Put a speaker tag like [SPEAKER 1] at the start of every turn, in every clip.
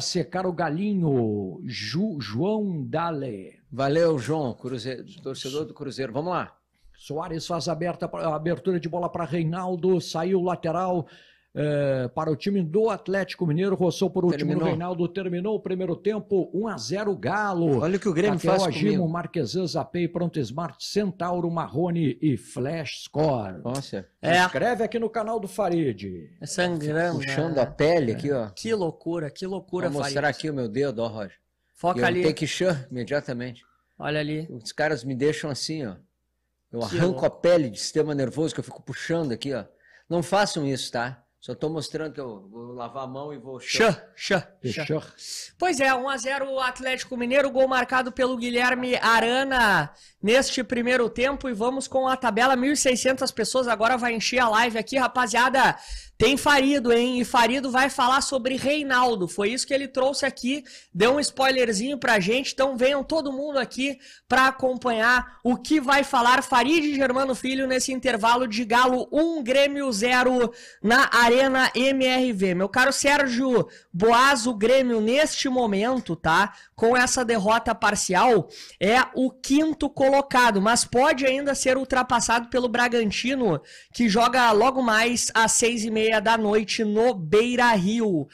[SPEAKER 1] secar o galinho, Ju, João Dale. Valeu, João, cruzeiro, torcedor do Cruzeiro. Vamos lá. Soares faz aberta, abertura de bola para Reinaldo, saiu lateral, é, para o time do Atlético Mineiro. Rossou por último terminou. Reinaldo, terminou o primeiro tempo, 1 a 0 Galo. Olha o que o Grêmio faz Agimo, comigo. Marquesan, Zapei, Pronto Smart, Centauro, Marrone e Flash Score. Nossa. É. Escreve aqui
[SPEAKER 2] no canal do Farid. É sangrando. Né? Puxando a pele aqui, ó.
[SPEAKER 3] Que loucura, que loucura, Vou mostrar Farid.
[SPEAKER 2] aqui o meu dedo, ó, Roger. Foca eu ali. Eu que shot imediatamente. Olha ali. Os caras me deixam assim, ó. Eu arranco a pele de sistema nervoso que eu fico puxando aqui, ó. Não façam isso, tá? Só estou mostrando que eu vou lavar a mão e vou. Xã, xã, xã.
[SPEAKER 3] Pois é, 1x0 o Atlético Mineiro, gol marcado pelo Guilherme Arana neste primeiro tempo. E vamos com a tabela: 1.600 pessoas agora vai encher a live aqui, rapaziada. Tem Farido, hein? E Farido vai falar sobre Reinaldo. Foi isso que ele trouxe aqui, deu um spoilerzinho pra gente. Então venham todo mundo aqui pra acompanhar o que vai falar Farid e Germano Filho nesse intervalo de Galo 1 Grêmio 0 na área. Arena MRV. Meu caro Sérgio Boas o Grêmio neste momento, tá? Com essa derrota parcial, é o quinto colocado, mas pode ainda ser ultrapassado pelo Bragantino, que joga logo mais às seis e meia da noite no Beira Rio.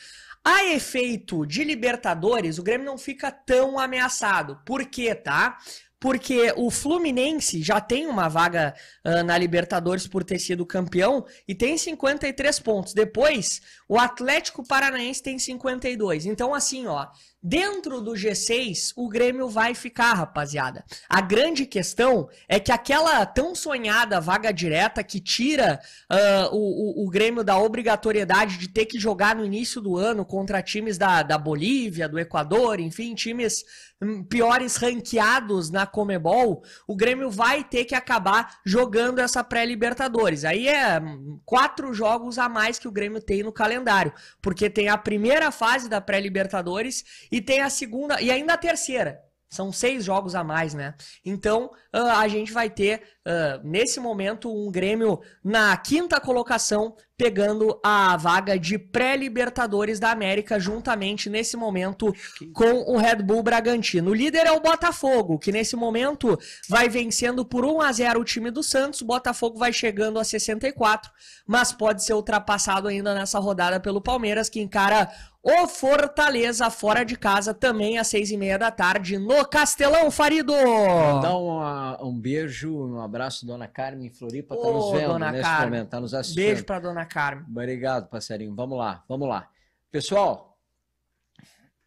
[SPEAKER 3] A efeito de Libertadores, o Grêmio não fica tão ameaçado. Por quê, tá? porque o Fluminense já tem uma vaga uh, na Libertadores por ter sido campeão e tem 53 pontos. Depois, o Atlético Paranaense tem 52. Então, assim, ó, Dentro do G6, o Grêmio vai ficar, rapaziada. A grande questão é que aquela tão sonhada vaga direta que tira uh, o, o, o, Grêmio da obrigatoriedade de ter que jogar no início do ano contra times da, da Bolívia, do Equador, enfim, times hum, piores ranqueados na Comebol, o Grêmio vai ter que acabar jogando essa pré-Libertadores. Aí é hum, quatro jogos a mais que o Grêmio tem no calendário, porque tem a primeira fase da pré-Libertadores e tem a segunda, e ainda a terceira. São seis jogos a mais, né? Então ah, a gente vai ter, ah, nesse momento, um Grêmio na quinta colocação, pegando a vaga de pré-Libertadores da América, juntamente nesse momento com o Red Bull Bragantino. O líder é o Botafogo, que nesse momento vai vencendo por 1 a 0 o time do Santos. O Botafogo vai chegando a 64, mas pode ser ultrapassado ainda nessa rodada pelo Palmeiras, que encara o Fortaleza fora de casa também às seis e meia da tarde no Castelão Farido. Dá um,
[SPEAKER 2] ah, um beijo, um abraço, dona Carmen Floripa, tá Ô, nos vendo dona nesse Carmen. momento, tá nos assistindo. Beijo para dona Carmen. Obrigado, passarinho. Vamos lá, vamos lá. Pessoal,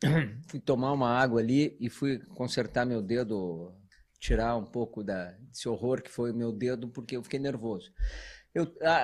[SPEAKER 2] fui tomar uma água ali e fui consertar meu dedo, tirar um pouco da, desse horror que foi o meu dedo, porque eu fiquei nervoso. Eu, a, ah,